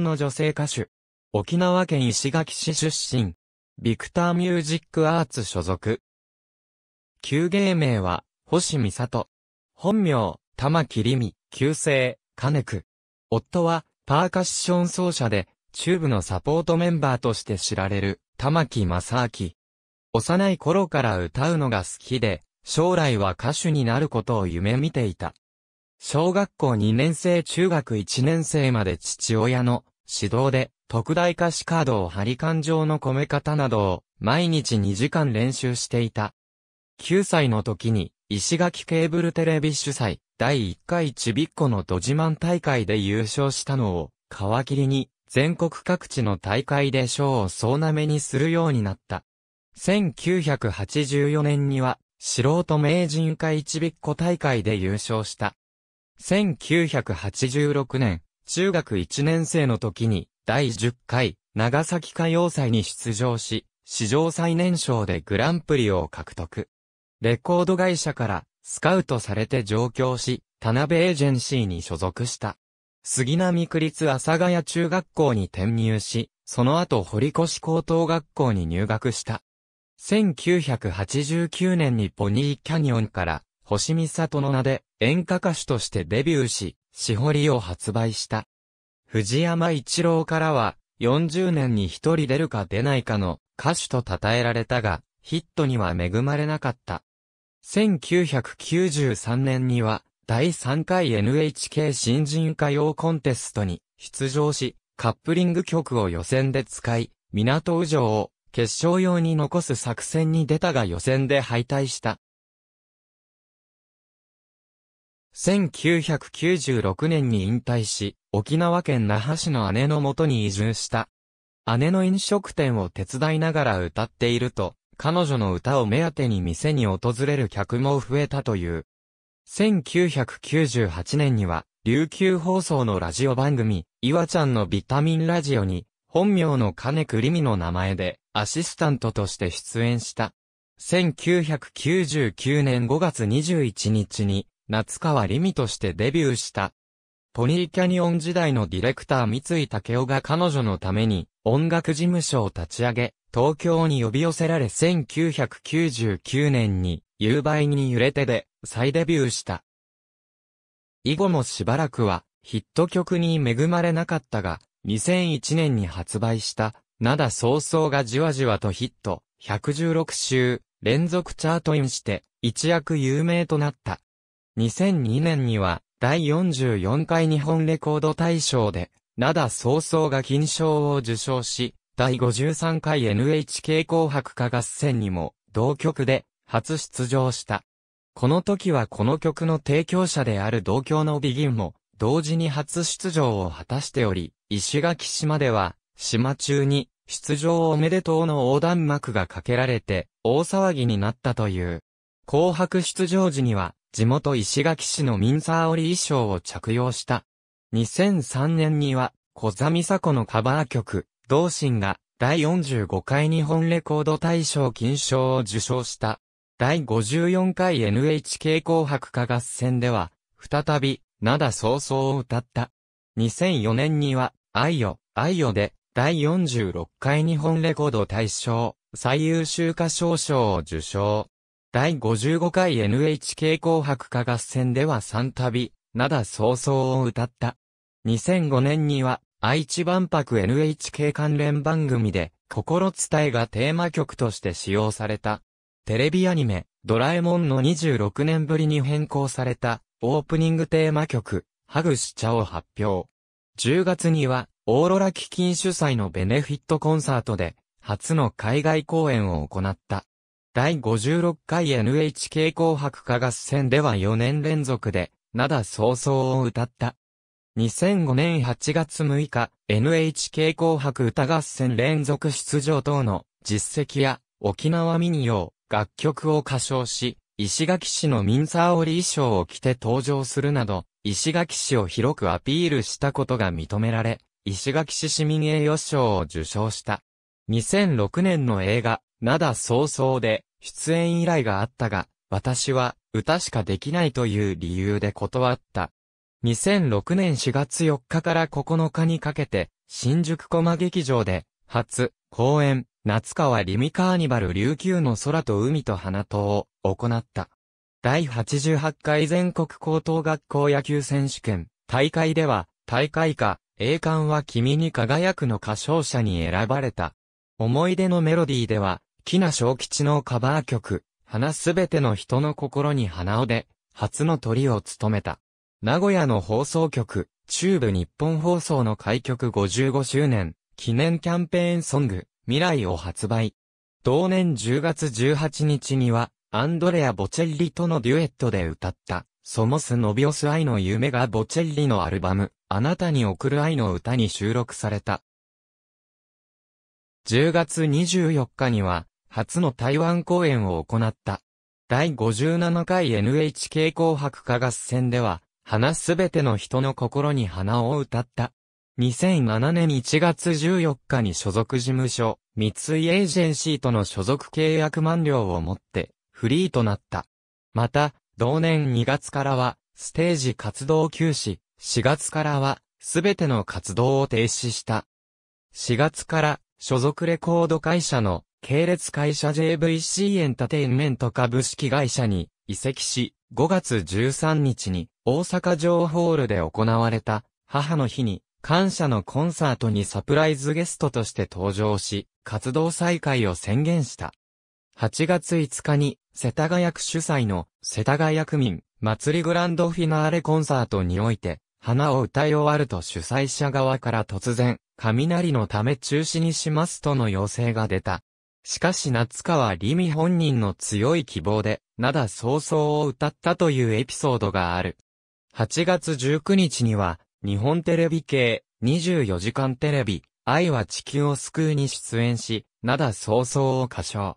の女性歌手。沖縄県石垣市出身。ビクターミュージックアーツ所属。旧芸名は、星美里。本名、玉木里美、旧姓、金久。夫は、パーカッション奏者で、チューブのサポートメンバーとして知られる、玉木正明。幼い頃から歌うのが好きで、将来は歌手になることを夢見ていた。小学校2年生中学1年生まで父親の指導で、特大歌詞カードを張り感情の込め方などを、毎日2時間練習していた。9歳の時に、石垣ケーブルテレビ主催、第1回ちびっこのジ自慢大会で優勝したのを、皮切りに、全国各地の大会で賞を総なめにするようになった。1984年には、素人名人会ちびっこ大会で優勝した。1986年、中学1年生の時に、第10回、長崎歌謡祭に出場し、史上最年少でグランプリを獲得。レコード会社からスカウトされて上京し、田辺エージェンシーに所属した。杉並区立阿佐ヶ谷中学校に転入し、その後堀越高等学校に入学した。1989年にポニーキャニオンから、星見里の名で演歌歌手としてデビューし、しほりを発売した。藤山一郎からは、40年に一人出るか出ないかの歌手と称えられたが、ヒットには恵まれなかった。1993年には、第3回 NHK 新人歌謡コンテストに出場し、カップリング曲を予選で使い、港宇城を決勝用に残す作戦に出たが予選で敗退した。1996年に引退し、沖縄県那覇市の姉のもとに移住した。姉の飲食店を手伝いながら歌っていると、彼女の歌を目当てに店に訪れる客も増えたという。1998年には、琉球放送のラジオ番組、岩ちゃんのビタミンラジオに、本名の金栗りみの名前で、アシスタントとして出演した。1999年5月21日に、夏川りみとしてデビューした。ポニーキャニオン時代のディレクター三井武雄が彼女のために音楽事務所を立ち上げ、東京に呼び寄せられ1999年に夕売に揺れてで再デビューした。以後もしばらくはヒット曲に恵まれなかったが、2001年に発売しただ早々がじわじわとヒット、116週連続チャートインして一躍有名となった。2002年には、第44回日本レコード大賞で、灘早々が金賞を受賞し、第53回 NHK 紅白歌合戦にも、同曲で、初出場した。この時はこの曲の提供者である同郷のビギンも、同時に初出場を果たしており、石垣島では、島中に、出場おめでとうの横断幕がかけられて、大騒ぎになったという。紅白出場時には、地元石垣市のミンサー織衣装を着用した。2003年には、小座美佐子のカバー曲、同心が、第45回日本レコード大賞金賞を受賞した。第54回 NHK 紅白歌合戦では、再び、灘早々を歌った。2004年には、愛よ、愛よで、第46回日本レコード大賞、最優秀歌唱賞を受賞。第55回 NHK 紅白歌合戦では3度、灘早々を歌った。2005年には、愛知万博 NHK 関連番組で、心伝えがテーマ曲として使用された。テレビアニメ、ドラえもんの26年ぶりに変更された、オープニングテーマ曲、ハグしちゃを発表。10月には、オーロラ基金主催のベネフィットコンサートで、初の海外公演を行った。第56回 NHK 紅白歌合戦では4年連続で、だ早々を歌った。2005年8月6日、NHK 紅白歌合戦連続出場等の実績や沖縄民謡、楽曲を歌唱し、石垣市のミンサー織衣装を着て登場するなど、石垣市を広くアピールしたことが認められ、石垣市市民栄誉賞を受賞した。2006年の映画、灘早々で、出演依頼があったが、私は、歌しかできないという理由で断った。2006年4月4日から9日にかけて、新宿駒劇場で、初、公演、夏川リミカーニバル琉球の空と海と花とを行った。第88回全国高等学校野球選手権大会では大会歌栄冠は君に輝くの歌唱者に選ばれた。思い出のメロディーでは木名小吉のカバー曲、花すべての人の心に花をで、初の鳥を務めた。名古屋の放送局、中部日本放送の開局55周年、記念キャンペーンソング、未来を発売。同年10月18日には、アンドレア・ボチェッリとのデュエットで歌った、ソモス・ノビオス・愛の夢がボチェッリのアルバム、あなたに贈る愛の歌に収録された。10月24日には、初の台湾公演を行った。第57回 NHK 紅白歌合戦では、花すべての人の心に花を歌った。2007年1月14日に所属事務所、三井エージェンシーとの所属契約満了をもって、フリーとなった。また、同年2月からは、ステージ活動休止、4月からは、すべての活動を停止した。4月から、所属レコード会社の系列会社 JVC エンタテインメント株式会社に移籍し、5月13日に大阪城ホールで行われた母の日に感謝のコンサートにサプライズゲストとして登場し、活動再開を宣言した。8月5日に世田谷区主催の世田谷区民祭りグランドフィナーレコンサートにおいて花を歌い終わると主催者側から突然雷のため中止にしますとの要請が出た。しかし夏川りみ本人の強い希望で、灘早々を歌ったというエピソードがある。8月19日には、日本テレビ系、24時間テレビ、愛は地球を救うに出演し、灘早々を歌唱。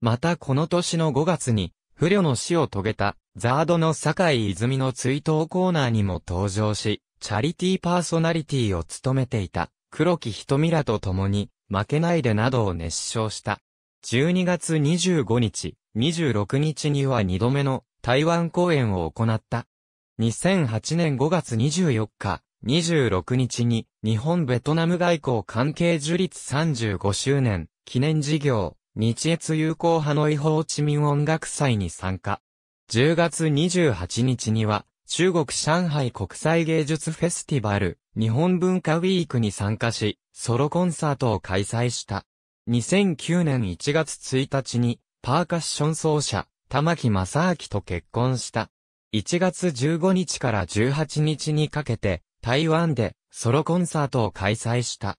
またこの年の5月に、不慮の死を遂げた、ザードの坂井泉の追悼コーナーにも登場し、チャリティーパーソナリティを務めていた。黒木瞳らと共に、負けないでなどを熱唱した。12月25日、26日には2度目の台湾公演を行った。2008年5月24日、26日に日本ベトナム外交関係樹立35周年記念事業日越友好派の違法地民音楽祭に参加。10月28日には中国上海国際芸術フェスティバル、日本文化ウィークに参加し、ソロコンサートを開催した。2009年1月1日に、パーカッション奏者、玉木正明と結婚した。1月15日から18日にかけて、台湾でソロコンサートを開催した。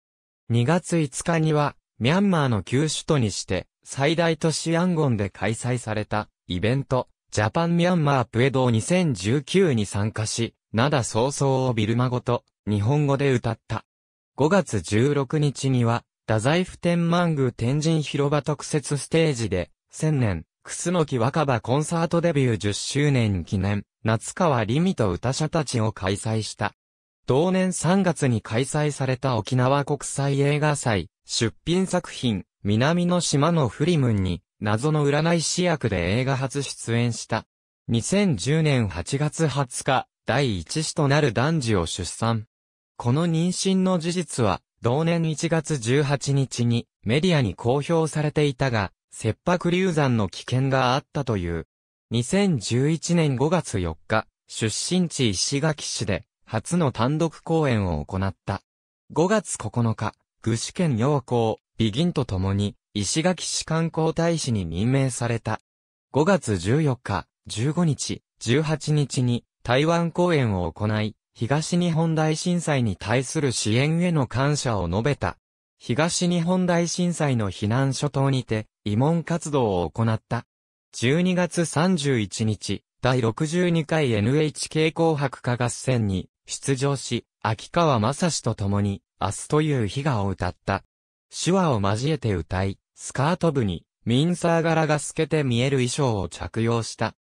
2月5日には、ミャンマーの旧首都にして、最大都市ヤンゴンで開催されたイベント、ジャパンミャンマープエドー2019に参加し、灘早々をビルマ語と日本語で歌った。5月16日には、太宰府天満宮天神広場特設ステージで、千年、楠木若葉コンサートデビュー10周年記念、夏川りみと歌者たちを開催した。同年3月に開催された沖縄国際映画祭、出品作品、南の島のフリムンに、謎の占い師役で映画初出演した。2010年8月20日、第一子となる男児を出産。この妊娠の事実は、同年1月18日にメディアに公表されていたが、切迫流産の危険があったという。2011年5月4日、出身地石垣市で、初の単独公演を行った。5月9日、具志堅陽光、ビギンと共に、石垣市観光大使に任命された。5月14日、15日、18日に台湾公演を行い、東日本大震災に対する支援への感謝を述べた。東日本大震災の避難所等にて、慰問活動を行った。12月31日、第62回 NHK 紅白歌合戦に出場し、秋川雅史と共に、明日という日がを歌った。手話を交えて歌い、スカート部に、ミンサー柄が透けて見える衣装を着用した。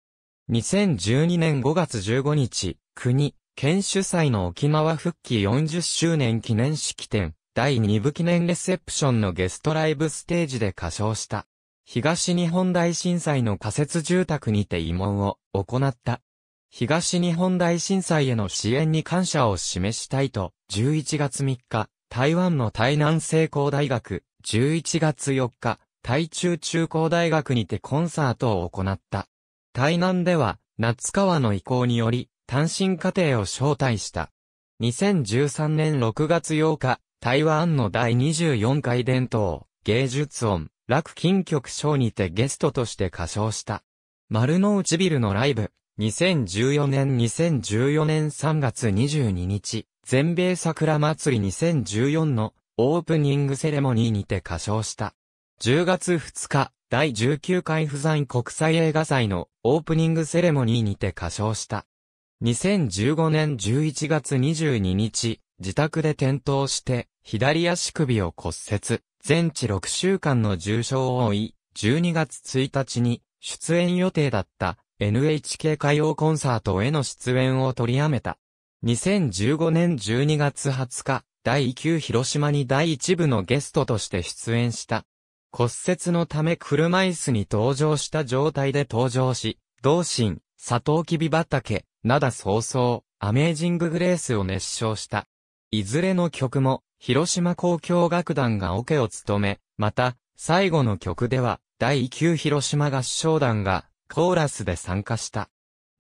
2012年5月15日、国、県主催の沖縄復帰40周年記念式典、第2部記念レセプションのゲストライブステージで歌唱した。東日本大震災の仮設住宅にて慰問を行った。東日本大震災への支援に感謝を示したいと、11月3日、台湾の台南成功大学、11月4日、台中中高大学にてコンサートを行った。台南では、夏川の意向により、単身家庭を招待した。2013年6月8日、台湾の第24回伝統、芸術音、楽金曲賞にてゲストとして歌唱した。丸の内ビルのライブ、2014年2014年3月22日、全米桜祭り2014のオープニングセレモニーにて歌唱した。10月2日、第19回不在国際映画祭のオープニングセレモニーにて歌唱した。2015年11月22日、自宅で転倒して、左足首を骨折、全治6週間の重傷を負い、12月1日に出演予定だった NHK 歌謡コンサートへの出演を取りやめた。2015年12月20日、第9広島に第1部のゲストとして出演した。骨折のため車椅子に登場した状態で登場し、同心、サトウキビ畑、灘早々、アメージンググレースを熱唱した。いずれの曲も、広島交響楽団がオケを務め、また、最後の曲では、第9広島合唱団が、コーラスで参加した。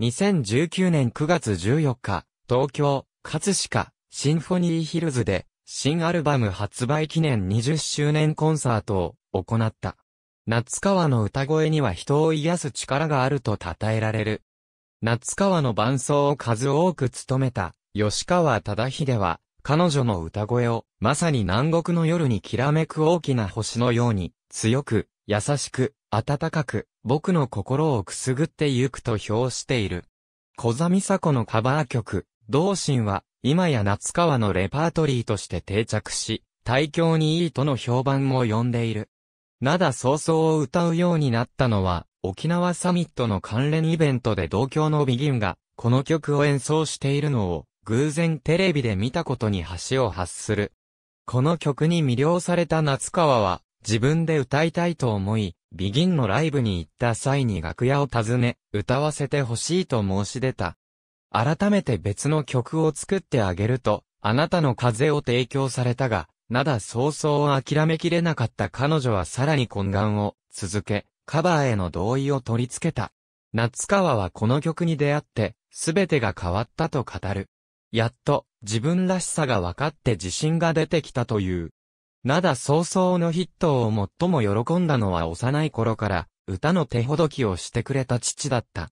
2019年9月14日、東京、葛飾、シンフォニーヒルズで、新アルバム発売記念20周年コンサートを行った。夏川の歌声には人を癒す力があると称えられる。夏川の伴奏を数多く務めた、吉川忠秀は、彼女の歌声を、まさに南国の夜にきらめく大きな星のように、強く、優しく、温かく、僕の心をくすぐってゆくと評している。小座美佐子のカバー曲、同心は、今や夏川のレパートリーとして定着し、対教にいいとの評判も呼んでいる。灘早々を歌うようになったのは、沖縄サミットの関連イベントで同郷のビギンが、この曲を演奏しているのを、偶然テレビで見たことに橋を発する。この曲に魅了された夏川は、自分で歌いたいと思い、ビギンのライブに行った際に楽屋を訪ね、歌わせてほしいと申し出た。改めて別の曲を作ってあげると、あなたの風を提供されたが、なだ早々諦めきれなかった彼女はさらに懇願を続け、カバーへの同意を取り付けた。夏川はこの曲に出会って、すべてが変わったと語る。やっと、自分らしさが分かって自信が出てきたという。なだ早々のヒットを最も喜んだのは幼い頃から、歌の手ほどきをしてくれた父だった。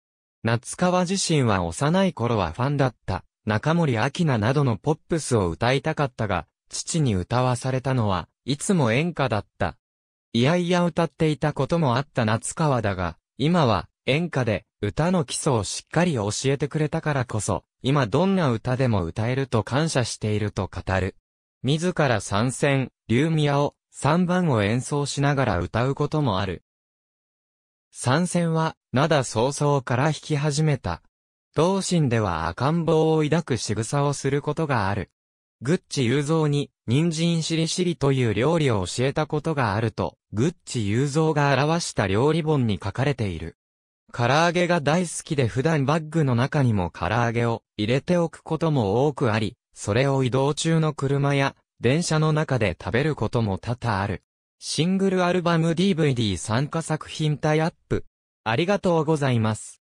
夏川自身は幼い頃はファンだった、中森明菜などのポップスを歌いたかったが、父に歌わされたのは、いつも演歌だった。いやいや歌っていたこともあった夏川だが、今は演歌で歌の基礎をしっかり教えてくれたからこそ、今どんな歌でも歌えると感謝していると語る。自ら参戦、竜宮を3番を演奏しながら歌うこともある。参戦はだ早々から引き始めた。同心では赤ん坊を抱く仕草をすることがある。グッチ雄三に、人参しりしりという料理を教えたことがあると、グッチ雄三が表した料理本に書かれている。唐揚げが大好きで普段バッグの中にも唐揚げを入れておくことも多くあり、それを移動中の車や電車の中で食べることも多々ある。シングルアルバム DVD 参加作品タイアップ、ありがとうございます。